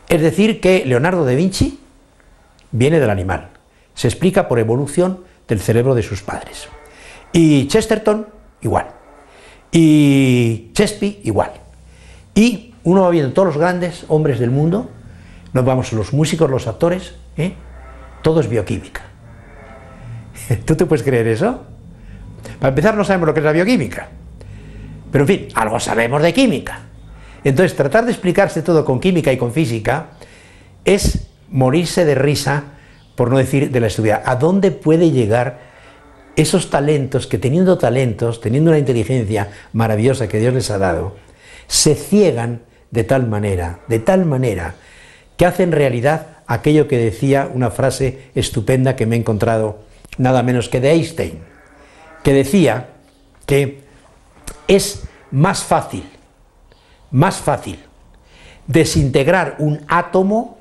Es decir, que Leonardo da Vinci viene del animal, se explica por evolución del cerebro de sus padres. Y Chesterton, igual. Y Chespi igual. Y uno va viendo todos los grandes hombres del mundo, nos vamos los músicos, los actores, ¿eh? todo es bioquímica. ¿Tú te puedes creer eso? Para empezar no sabemos lo que es la bioquímica, pero en fin, algo sabemos de química. Entonces tratar de explicarse todo con química y con física es morirse de risa, por no decir de la estudia ¿A dónde puede llegar esos talentos, que teniendo talentos, teniendo una inteligencia maravillosa que Dios les ha dado, se ciegan de tal manera, de tal manera, que hacen realidad aquello que decía una frase estupenda que me he encontrado nada menos que de Einstein, que decía que es más fácil, más fácil desintegrar un átomo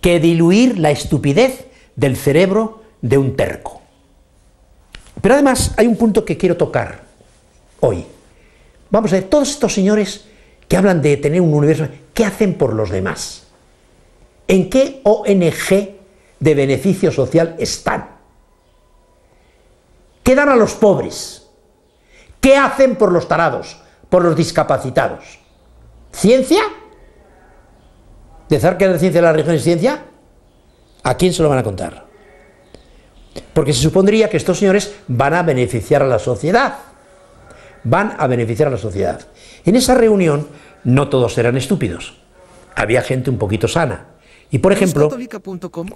que diluir la estupidez del cerebro de un terco. Pero además hay un punto que quiero tocar hoy. Vamos a ver, todos estos señores que hablan de tener un universo, ¿qué hacen por los demás? ¿En qué ONG de beneficio social están? ¿Qué dan a los pobres? ¿Qué hacen por los tarados, por los discapacitados? ¿Ciencia? ¿De que la ciencia de la religión la ciencia? ¿A quién se lo van a contar? Porque se supondría que estos señores van a beneficiar a la sociedad. Van a beneficiar a la sociedad. En esa reunión no todos eran estúpidos. Había gente un poquito sana. Y por ejemplo,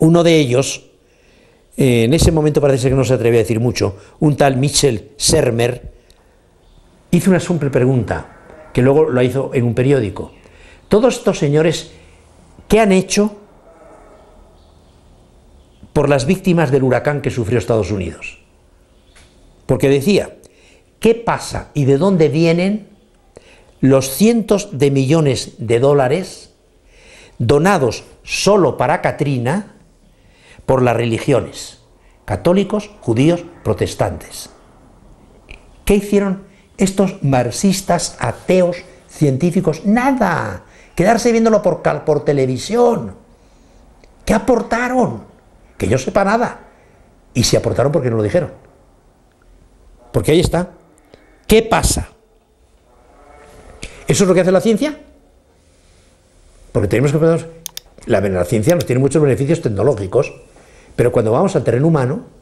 uno de ellos, eh, en ese momento parece que no se atreve a decir mucho, un tal Michel Sermer, hizo una simple pregunta, que luego lo hizo en un periódico. Todos estos señores, ¿qué han hecho por las víctimas del huracán que sufrió Estados Unidos. Porque decía, ¿qué pasa y de dónde vienen los cientos de millones de dólares donados solo para Katrina por las religiones, católicos, judíos, protestantes? ¿Qué hicieron estos marxistas, ateos, científicos? Nada. Quedarse viéndolo por, por televisión. ¿Qué aportaron? que yo sepa nada. Y se aportaron porque no lo dijeron. Porque ahí está. ¿Qué pasa? ¿Eso es lo que hace la ciencia? Porque tenemos que pensar, la, ciencia nos tiene muchos beneficios tecnológicos, pero cuando vamos al terreno humano,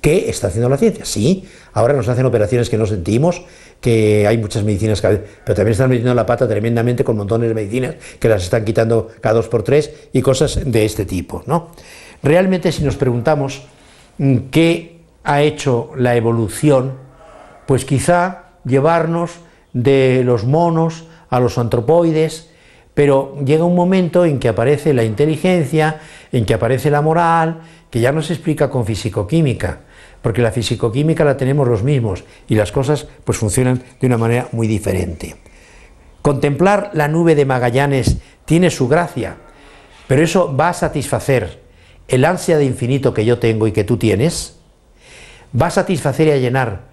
¿Qué está haciendo la ciencia? Sí, ahora nos hacen operaciones que no sentimos, que hay muchas medicinas, que, pero también están metiendo la pata tremendamente con montones de medicinas que las están quitando cada dos por tres y cosas de este tipo, ¿no? Realmente si nos preguntamos mm, qué ha hecho la evolución, pues quizá llevarnos de los monos a los antropoides, pero llega un momento en que aparece la inteligencia, en que aparece la moral, que ya no se explica con fisicoquímica, porque la fisicoquímica la tenemos los mismos y las cosas pues funcionan de una manera muy diferente. Contemplar la nube de Magallanes tiene su gracia, pero eso va a satisfacer el ansia de infinito que yo tengo y que tú tienes, va a satisfacer y a llenar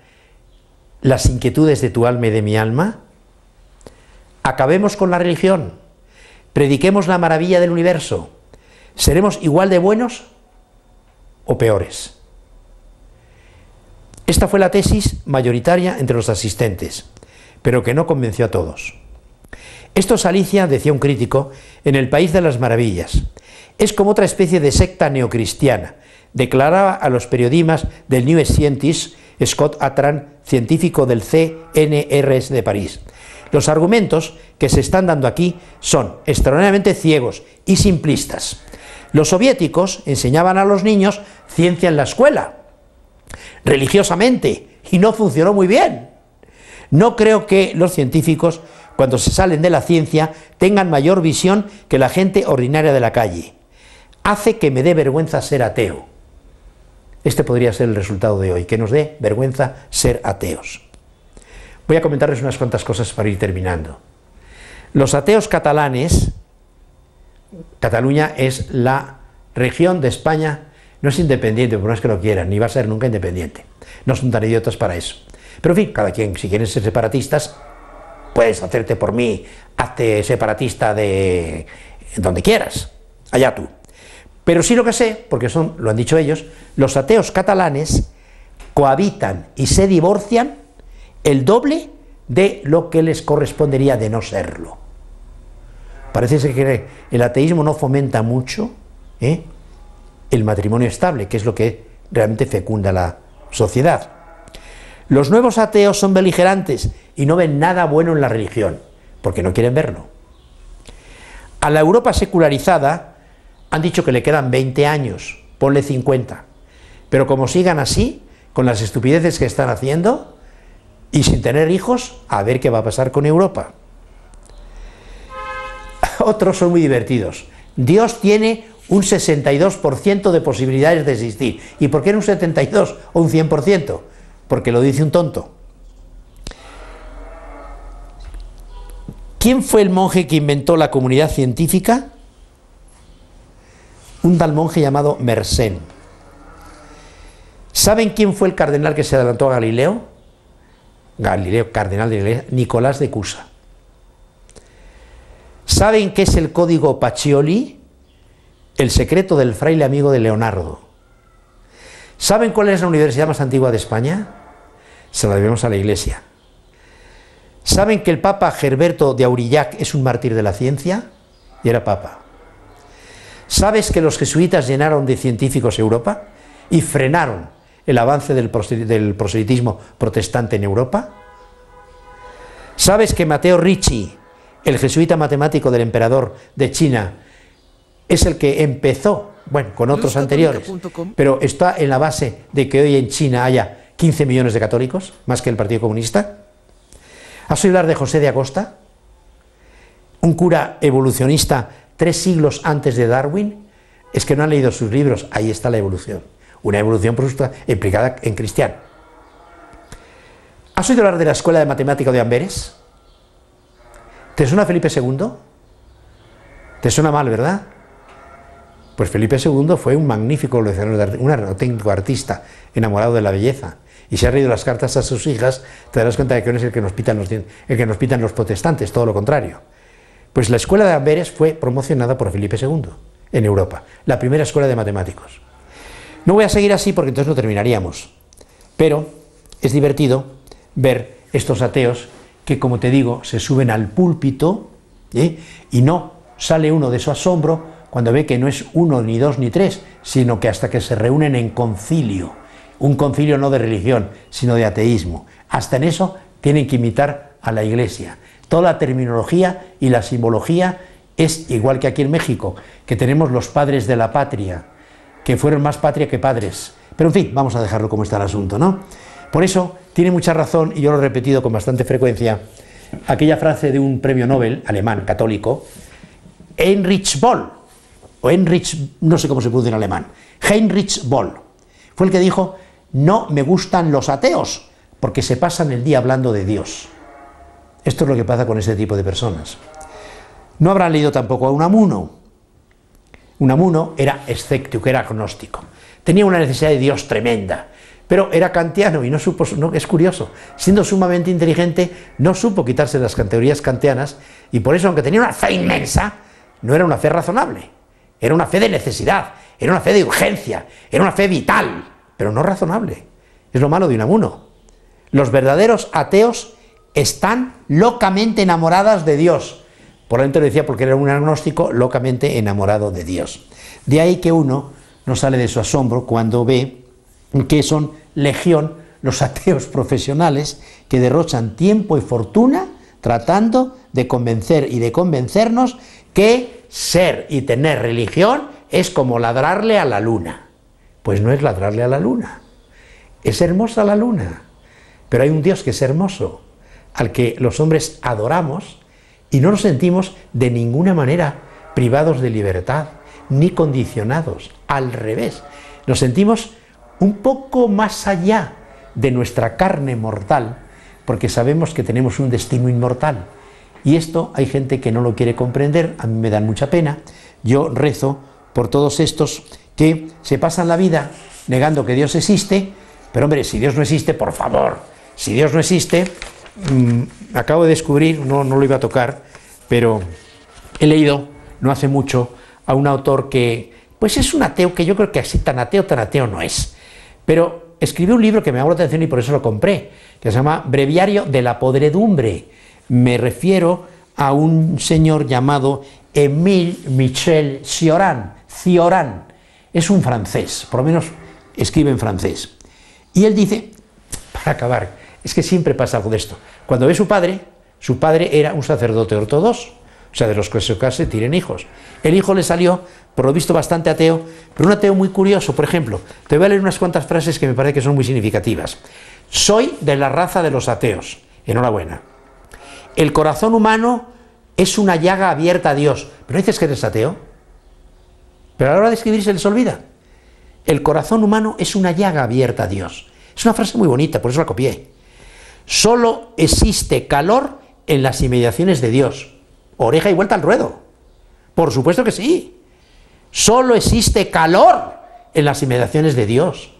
las inquietudes de tu alma y de mi alma. Acabemos con la religión, prediquemos la maravilla del universo. ¿Seremos igual de buenos o peores? Esta fue la tesis mayoritaria entre los asistentes, pero que no convenció a todos. Esto Salicia decía un crítico, en el País de las Maravillas, es como otra especie de secta neocristiana, declaraba a los periodistas del New Scientist Scott Atran, científico del CNRS de París. Los argumentos que se están dando aquí son extraordinariamente ciegos y simplistas. Los soviéticos enseñaban a los niños ciencia en la escuela, religiosamente, y no funcionó muy bien. No creo que los científicos, cuando se salen de la ciencia, tengan mayor visión que la gente ordinaria de la calle hace que me dé vergüenza ser ateo. Este podría ser el resultado de hoy, que nos dé vergüenza ser ateos. Voy a comentarles unas cuantas cosas para ir terminando. Los ateos catalanes, Cataluña es la región de España, no es independiente, por más que lo quieran, ni va a ser nunca independiente. No son tan idiotas para eso. Pero en fin, cada quien, si quieren ser separatistas, puedes hacerte por mí, hazte separatista de donde quieras, allá tú. Pero sí lo que sé, porque son, lo han dicho ellos, los ateos catalanes cohabitan y se divorcian el doble de lo que les correspondería de no serlo. Parece ser que el ateísmo no fomenta mucho ¿eh? el matrimonio estable, que es lo que realmente fecunda la sociedad. Los nuevos ateos son beligerantes y no ven nada bueno en la religión, porque no quieren verlo. A la Europa secularizada, han dicho que le quedan 20 años, ponle 50. Pero como sigan así, con las estupideces que están haciendo y sin tener hijos, a ver qué va a pasar con Europa. Otros son muy divertidos. Dios tiene un 62% de posibilidades de existir. ¿Y por qué no un 72 o un 100%? Porque lo dice un tonto. ¿Quién fue el monje que inventó la comunidad científica? un tal monje llamado Mersenne. ¿Saben quién fue el cardenal que se adelantó a Galileo? Galileo, cardenal de iglesia, Nicolás de Cusa. ¿Saben qué es el código Pacioli? El secreto del fraile amigo de Leonardo. ¿Saben cuál es la universidad más antigua de España? Se la debemos a la Iglesia. ¿Saben que el Papa Gerberto de Aurillac es un mártir de la ciencia? Y era Papa. ¿Sabes que los jesuitas llenaron de científicos Europa y frenaron el avance del, proselitismo protestante en Europa? ¿Sabes que Mateo Ricci, el jesuita matemático del emperador de China, es el que empezó, bueno, con otros anteriores, pero está en la base de que hoy en China haya 15 millones de católicos, más que el Partido Comunista? ¿Has oído hablar de José de Acosta? Un cura evolucionista tres siglos antes de Darwin, es que no han leído sus libros, ahí está la evolución. Una evolución, por implicada en cristiano. ¿Has oído hablar de la Escuela de matemáticas de Amberes? ¿Te suena Felipe II? ¿Te suena mal, verdad? Pues Felipe II fue un magnífico un artista, enamorado de la belleza. Y si has leído las cartas a sus hijas, te darás cuenta de que no es el que nos el que nos pitan los protestantes, todo lo contrario. Pues la escuela de Amberes fue promocionada por Felipe II en Europa, la primera escuela de matemáticos. No voy a seguir así porque entonces no terminaríamos, pero es divertido ver estos ateos que, como te digo, se suben al púlpito ¿eh? y no sale uno de su asombro cuando ve que no es uno, ni dos, ni tres, sino que hasta que se reúnen en concilio, un concilio no de religión, sino de ateísmo. Hasta en eso tienen que imitar a la Iglesia. Toda la terminología y la simbología es igual que aquí en México, que tenemos los padres de la patria, que fueron más patria que padres. Pero en fin, vamos a dejarlo como está el asunto, ¿no? Por eso tiene mucha razón, y yo lo he repetido con bastante frecuencia, aquella frase de un premio Nobel alemán, católico, Heinrich Boll, o Heinrich, no sé cómo se produce en alemán, Heinrich Boll, fue el que dijo, no me gustan los ateos, porque se pasan el día hablando de Dios. Esto es lo que pasa con este tipo de personas. No habrán leído tampoco a Unamuno. Unamuno era escéptico, era agnóstico. Tenía una necesidad de Dios tremenda, pero era kantiano y no supo, no, es curioso, siendo sumamente inteligente, no supo quitarse las categorías kantianas y por eso, aunque tenía una fe inmensa, no era una fe razonable, era una fe de necesidad, era una fe de urgencia, era una fe vital, pero no razonable. Es lo malo de Unamuno. Los verdaderos ateos están locamente enamoradas de Dios. Por lo decía porque era un agnóstico locamente enamorado de Dios. De ahí que uno no sale de su asombro cuando ve que son legión los ateos profesionales que derrochan tiempo y fortuna tratando de convencer y de convencernos que ser y tener religión es como ladrarle a la luna. Pues no es ladrarle a la luna. Es hermosa la luna, pero hay un Dios que es hermoso al que los hombres adoramos y no nos sentimos de ninguna manera privados de libertad ni condicionados, al revés, nos sentimos un poco más allá de nuestra carne mortal, porque sabemos que tenemos un destino inmortal. Y esto hay gente que no lo quiere comprender, a mí me dan mucha pena. Yo rezo por todos estos que se pasan la vida negando que Dios existe, pero hombre, si Dios no existe, por favor, si Dios no existe, Mm, acabo de descubrir, no, lo iba a tocar, pero he leído no hace mucho a un autor que, pues es un ateo, que yo creo que así tan ateo, tan ateo no es, pero escribió un libro que me llamó la atención y por eso lo compré, que se llama Breviario de la Podredumbre. Me refiero a un señor llamado Émile Michel Cioran. Cioran es un francés, por lo menos escribe en francés. Y él dice, para acabar, es que siempre pasa algo de esto. Cuando ve su padre, su padre era un sacerdote ortodoxo, o sea, de los que se casen tienen hijos. El hijo le salió, por lo visto, bastante ateo, pero un ateo muy curioso. Por ejemplo, te voy a leer unas cuantas frases que me parece que son muy significativas. Soy de la raza de los ateos. Enhorabuena. El corazón humano es una llaga abierta a Dios. Pero dices que eres ateo. Pero a la hora de escribir se les olvida. El corazón humano es una llaga abierta a Dios. Es una frase muy bonita, por eso la copié. Solo existe calor en las inmediaciones de Dios. Oreja y vuelta al ruedo. Por supuesto que sí. Solo existe calor en las inmediaciones de Dios.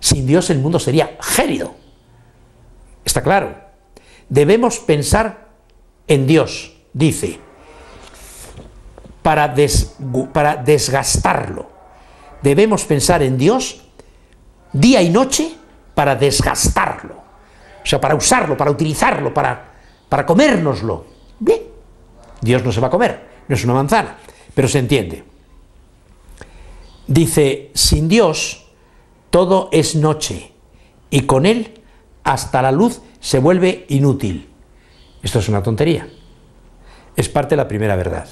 Sin Dios el mundo sería gélido. Está claro. Debemos pensar en Dios, dice, para, para desgastarlo. Debemos pensar en Dios día y noche para desgastarlo. O sea, para usarlo, para utilizarlo, para, para comérnoslo. Bien, Dios no se va a comer, no es una manzana, pero se entiende. Dice, sin Dios todo es noche y con Él hasta la luz se vuelve inútil. Esto es una tontería. Es parte de la primera verdad.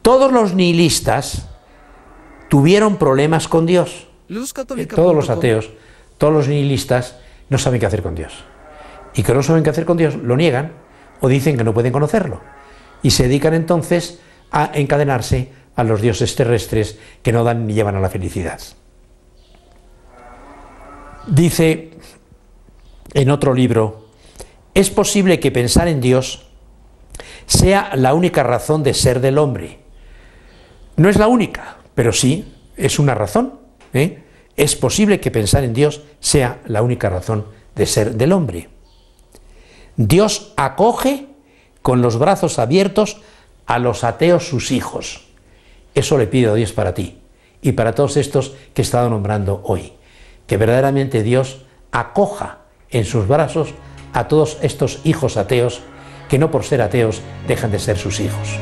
Todos los nihilistas tuvieron problemas con Dios. Todos los ateos, todos los nihilistas no saben qué hacer con Dios. Y que no saben qué hacer con Dios, lo niegan o dicen que no pueden conocerlo. Y se dedican entonces a encadenarse a los dioses terrestres que no dan ni llevan a la felicidad. Dice en otro libro, es posible que pensar en Dios sea la única razón de ser del hombre. No es la única, pero sí es una razón. ¿eh? es posible que pensar en Dios sea la única razón de ser del hombre. Dios acoge con los brazos abiertos a los ateos sus hijos. Eso le pido a Dios para ti y para todos estos que he estado nombrando hoy. Que verdaderamente Dios acoja en sus brazos a todos estos hijos ateos que no por ser ateos dejan de ser sus hijos.